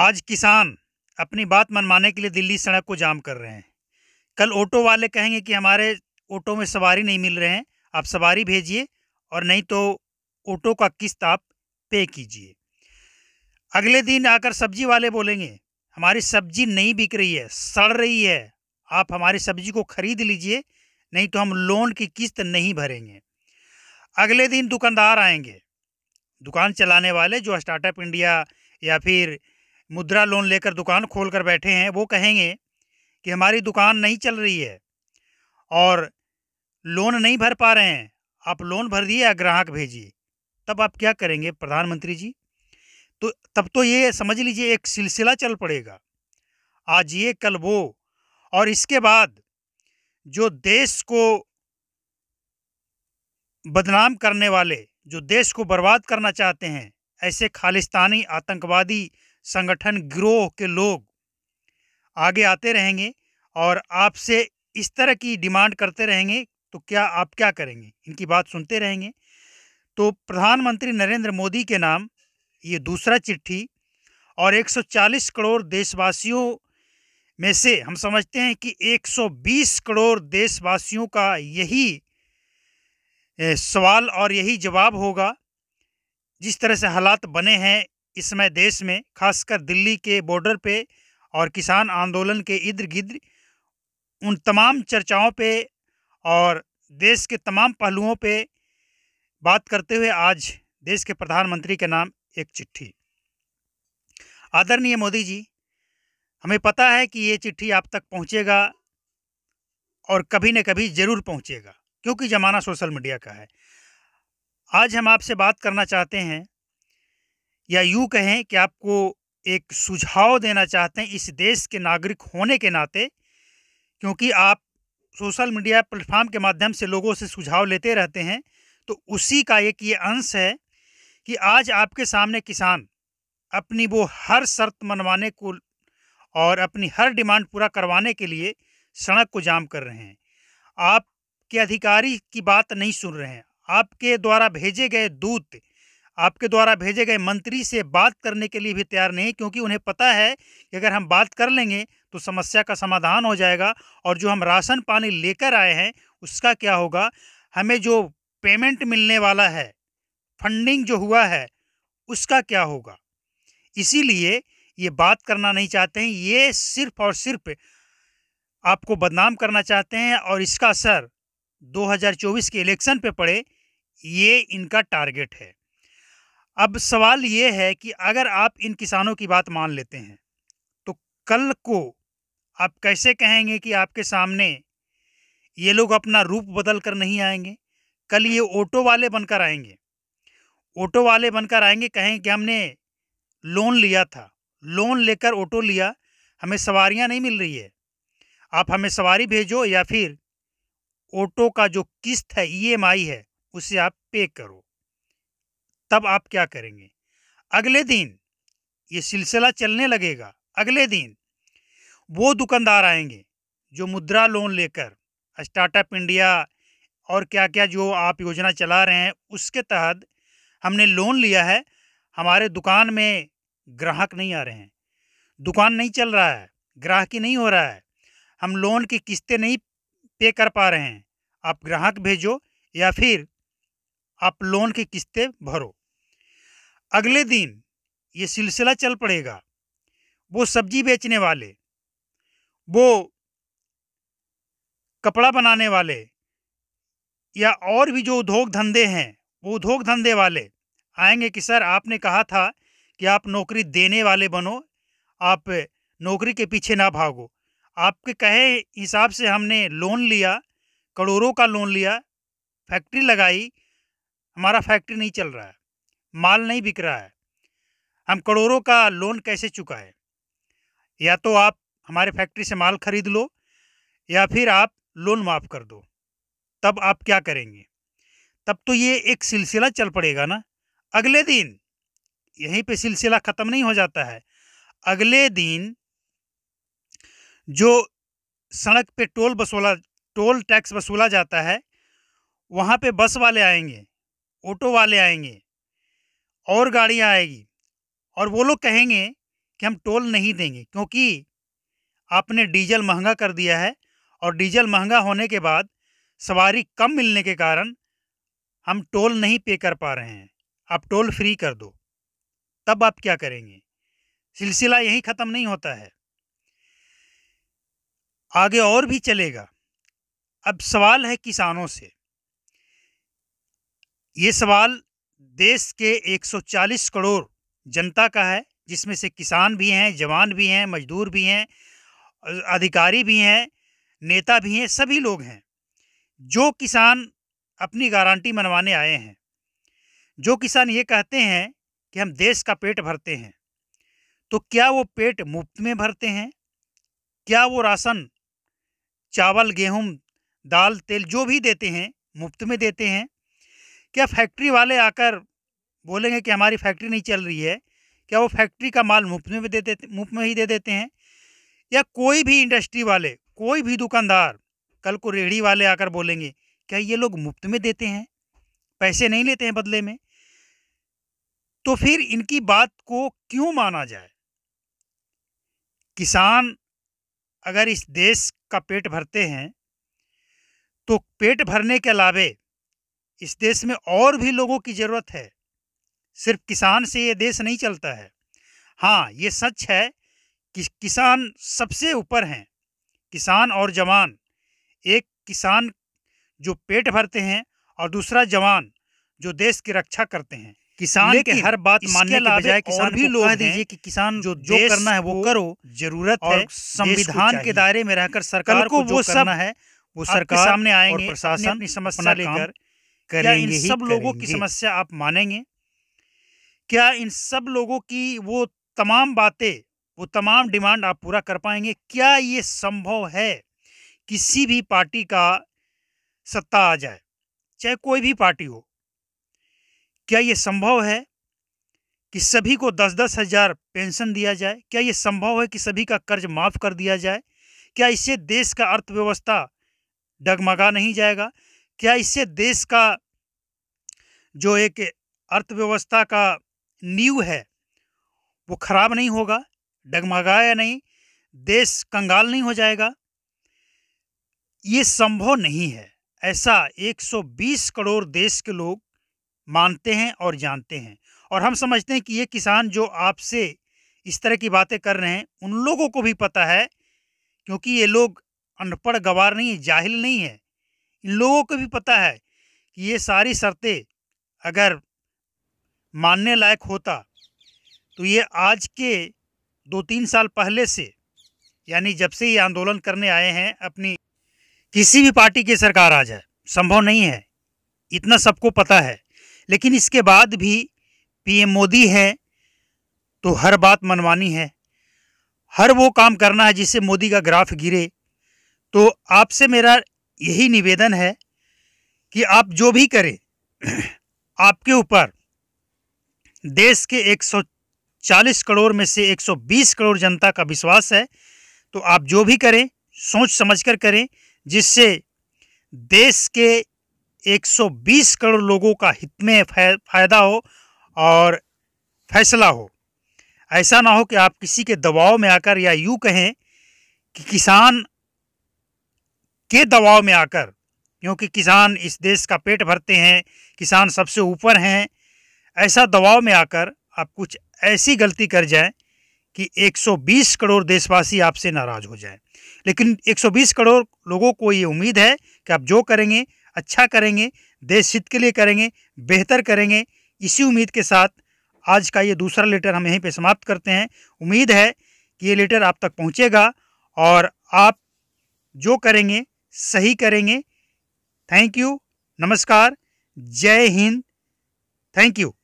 आज किसान अपनी बात मनमाने के लिए दिल्ली सड़क को जाम कर रहे हैं कल ऑटो वाले कहेंगे कि हमारे ऑटो में सवारी नहीं मिल रहे हैं आप सवारी भेजिए और नहीं तो ऑटो का किस्त आप पे कीजिए अगले दिन आकर सब्जी वाले बोलेंगे हमारी सब्जी नहीं बिक रही है सड़ रही है आप हमारी सब्जी को खरीद लीजिए नहीं तो हम लोन की किस्त नहीं भरेंगे अगले दिन दुकानदार आएंगे दुकान चलाने वाले जो स्टार्टअप इंडिया या फिर मुद्रा लोन लेकर दुकान खोल कर बैठे हैं वो कहेंगे कि हमारी दुकान नहीं चल रही है और लोन नहीं भर पा रहे हैं आप लोन भर दिए या ग्राहक भेजिए तब आप क्या करेंगे प्रधानमंत्री जी तो तब तो ये समझ लीजिए एक सिलसिला चल पड़ेगा आज ये कल वो और इसके बाद जो देश को बदनाम करने वाले जो देश को बर्बाद करना चाहते हैं ऐसे खालिस्तानी आतंकवादी संगठन ग्रोह के लोग आगे आते रहेंगे और आपसे इस तरह की डिमांड करते रहेंगे तो क्या आप क्या करेंगे इनकी बात सुनते रहेंगे तो प्रधानमंत्री नरेंद्र मोदी के नाम ये दूसरा चिट्ठी और 140 करोड़ देशवासियों में से हम समझते हैं कि 120 करोड़ देशवासियों का यही सवाल और यही जवाब होगा जिस तरह से हालात बने हैं इस समय देश में खासकर दिल्ली के बॉर्डर पे और किसान आंदोलन के इर्द गिर्द उन तमाम चर्चाओं पे और देश के तमाम पहलुओं पे बात करते हुए आज देश के प्रधानमंत्री के नाम एक चिट्ठी आदरणीय मोदी जी हमें पता है कि ये चिट्ठी आप तक पहुंचेगा और कभी न कभी ज़रूर पहुंचेगा क्योंकि ज़माना सोशल मीडिया का है आज हम आपसे बात करना चाहते हैं या यूँ कहें कि आपको एक सुझाव देना चाहते हैं इस देश के नागरिक होने के नाते क्योंकि आप सोशल मीडिया प्लेटफॉर्म के माध्यम से लोगों से सुझाव लेते रहते हैं तो उसी का एक ये अंश है कि आज आपके सामने किसान अपनी वो हर शर्त मनवाने को और अपनी हर डिमांड पूरा करवाने के लिए सड़क को जाम कर रहे हैं आपके अधिकारी की बात नहीं सुन रहे हैं आपके द्वारा भेजे गए दूत आपके द्वारा भेजे गए मंत्री से बात करने के लिए भी तैयार नहीं क्योंकि उन्हें पता है कि अगर हम बात कर लेंगे तो समस्या का समाधान हो जाएगा और जो हम राशन पानी लेकर आए हैं उसका क्या होगा हमें जो पेमेंट मिलने वाला है फंडिंग जो हुआ है उसका क्या होगा इसीलिए ये बात करना नहीं चाहते हैं ये सिर्फ और सिर्फ आपको बदनाम करना चाहते हैं और इसका असर 2024 के इलेक्शन पे पड़े ये इनका टारगेट है अब सवाल ये है कि अगर आप इन किसानों की बात मान लेते हैं तो कल को आप कैसे कहेंगे कि आपके सामने ये लोग अपना रूप बदल कर नहीं आएंगे कल ये ऑटो वाले बनकर आएंगे ऑटो वाले बनकर आएंगे कहें कि हमने लोन लिया था लोन लेकर ऑटो लिया हमें सवारियां नहीं मिल रही है आप हमें सवारी भेजो या फिर ऑटो का जो किस्त है ई है उसे आप पे करो तब आप क्या करेंगे अगले दिन ये सिलसिला चलने लगेगा अगले दिन वो दुकानदार आएंगे जो मुद्रा लोन लेकर स्टार्टअप इंडिया और क्या क्या जो आप योजना चला रहे हैं उसके तहत हमने लोन लिया है हमारे दुकान में ग्राहक नहीं आ रहे हैं दुकान नहीं चल रहा है ग्राहकी नहीं हो रहा है हम लोन की किस्तें नहीं पे कर पा रहे हैं आप ग्राहक भेजो या फिर आप लोन की किस्तें भरो अगले दिन ये सिलसिला चल पड़ेगा वो सब्जी बेचने वाले वो कपड़ा बनाने वाले या और भी जो उद्योग धंधे हैं वो उद्योग धंधे वाले आएंगे कि सर आपने कहा था कि आप नौकरी देने वाले बनो आप नौकरी के पीछे ना भागो आपके कहे हिसाब से हमने लोन लिया करोड़ों का लोन लिया फैक्ट्री लगाई हमारा फैक्ट्री नहीं चल रहा है माल नहीं बिक रहा है हम करोड़ों का लोन कैसे है या तो आप हमारे फैक्ट्री से माल खरीद लो या फिर आप लोन माफ़ कर दो तब आप क्या करेंगे तब तो ये एक सिलसिला चल पड़ेगा ना अगले दिन यहीं पे सिलसिला ख़त्म नहीं हो जाता है अगले दिन जो सड़क पे टोल वसूला टोल टैक्स वसूला जाता है वहाँ पे बस वाले आएंगे ऑटो वाले आएंगे और गाड़ियाँ आएगी और वो लोग कहेंगे कि हम टोल नहीं देंगे क्योंकि आपने डीजल महंगा कर दिया है और डीजल महंगा होने के बाद सवारी कम मिलने के कारण हम टोल नहीं पे कर पा रहे हैं आप टोल फ्री कर दो तब आप क्या करेंगे सिलसिला यहीं ख़त्म नहीं होता है आगे और भी चलेगा अब सवाल है किसानों से ये सवाल देश के 140 करोड़ जनता का है जिसमें से किसान भी हैं जवान भी हैं मजदूर भी हैं अधिकारी भी हैं नेता भी हैं सभी लोग हैं जो किसान अपनी गारंटी मनवाने आए हैं जो किसान ये कहते हैं कि हम देश का पेट भरते हैं तो क्या वो पेट मुफ्त में भरते हैं क्या वो राशन चावल गेहूँ दाल तेल जो भी देते हैं मुफ्त में देते हैं क्या फैक्ट्री वाले आकर बोलेंगे कि हमारी फैक्ट्री नहीं चल रही है क्या वो फैक्ट्री का माल मुफ्त में दे देते मुफ्त में ही दे देते हैं या कोई भी इंडस्ट्री वाले कोई भी दुकानदार कल को रेहड़ी वाले आकर बोलेंगे क्या ये लोग मुफ्त में देते हैं पैसे नहीं लेते हैं बदले में तो फिर इनकी बात को क्यों माना जाए किसान अगर इस देश का पेट भरते हैं तो पेट भरने के अलावे इस देश में और भी लोगों की ज़रूरत है सिर्फ किसान से ये देश नहीं चलता है हाँ ये सच है कि किसान सबसे ऊपर हैं किसान और जवान एक किसान जो पेट भरते हैं और दूसरा जवान जो देश की रक्षा करते हैं किसान के हर बात मानने के बजाय किसान भी लोग दीजिए कि किसान जो जो करना है वो करो जरूरत है संविधान के दायरे में रहकर सरकार को, जो वो करना है वो सरकार सामने आएंगे प्रशासन समस्या लेकर क्या इन सब लोगों की समस्या आप मानेंगे क्या इन सब लोगों की वो तमाम बातें वो तमाम डिमांड आप पूरा कर पाएंगे क्या ये संभव है किसी भी पार्टी का सत्ता आ जाए चाहे कोई भी पार्टी हो क्या ये संभव है कि सभी को दस दस हज़ार पेंशन दिया जाए क्या ये संभव है कि सभी का कर्ज माफ़ कर दिया जाए क्या इससे देश का अर्थव्यवस्था डगमगा नहीं जाएगा क्या इससे देश का जो एक अर्थव्यवस्था का नींव है वो खराब नहीं होगा डगमगाया नहीं देश कंगाल नहीं हो जाएगा ये संभव नहीं है ऐसा 120 करोड़ देश के लोग मानते हैं और जानते हैं और हम समझते हैं कि ये किसान जो आपसे इस तरह की बातें कर रहे हैं उन लोगों को भी पता है क्योंकि ये लोग अनपढ़ गवार नहीं जाहिल नहीं है इन लोगों को भी पता है कि ये सारी शर्तें अगर मानने लायक होता तो ये आज के दो तीन साल पहले से यानी जब से ये आंदोलन करने आए हैं अपनी किसी भी पार्टी की सरकार आ जाए संभव नहीं है इतना सबको पता है लेकिन इसके बाद भी पीएम मोदी हैं तो हर बात मनवानी है हर वो काम करना है जिससे मोदी का ग्राफ गिरे तो आपसे मेरा यही निवेदन है कि आप जो भी करें आपके ऊपर देश के 140 करोड़ में से 120 करोड़ जनता का विश्वास है तो आप जो भी करें सोच समझकर करें जिससे देश के 120 करोड़ लोगों का हित में फ़ायदा हो और फैसला हो ऐसा ना हो कि आप किसी के दबाव में आकर या यूँ कहें कि किसान के दबाव में आकर क्योंकि किसान इस देश का पेट भरते हैं किसान सबसे ऊपर हैं ऐसा दबाव में आकर आप कुछ ऐसी गलती कर जाएं कि 120 करोड़ देशवासी आपसे नाराज़ हो जाएं लेकिन 120 करोड़ लोगों को ये उम्मीद है कि आप जो करेंगे अच्छा करेंगे देश हित के लिए करेंगे बेहतर करेंगे इसी उम्मीद के साथ आज का ये दूसरा लेटर हम यहीं पे समाप्त करते हैं उम्मीद है कि ये लेटर आप तक पहुँचेगा और आप जो करेंगे सही करेंगे थैंक यू नमस्कार जय हिंद थैंक यू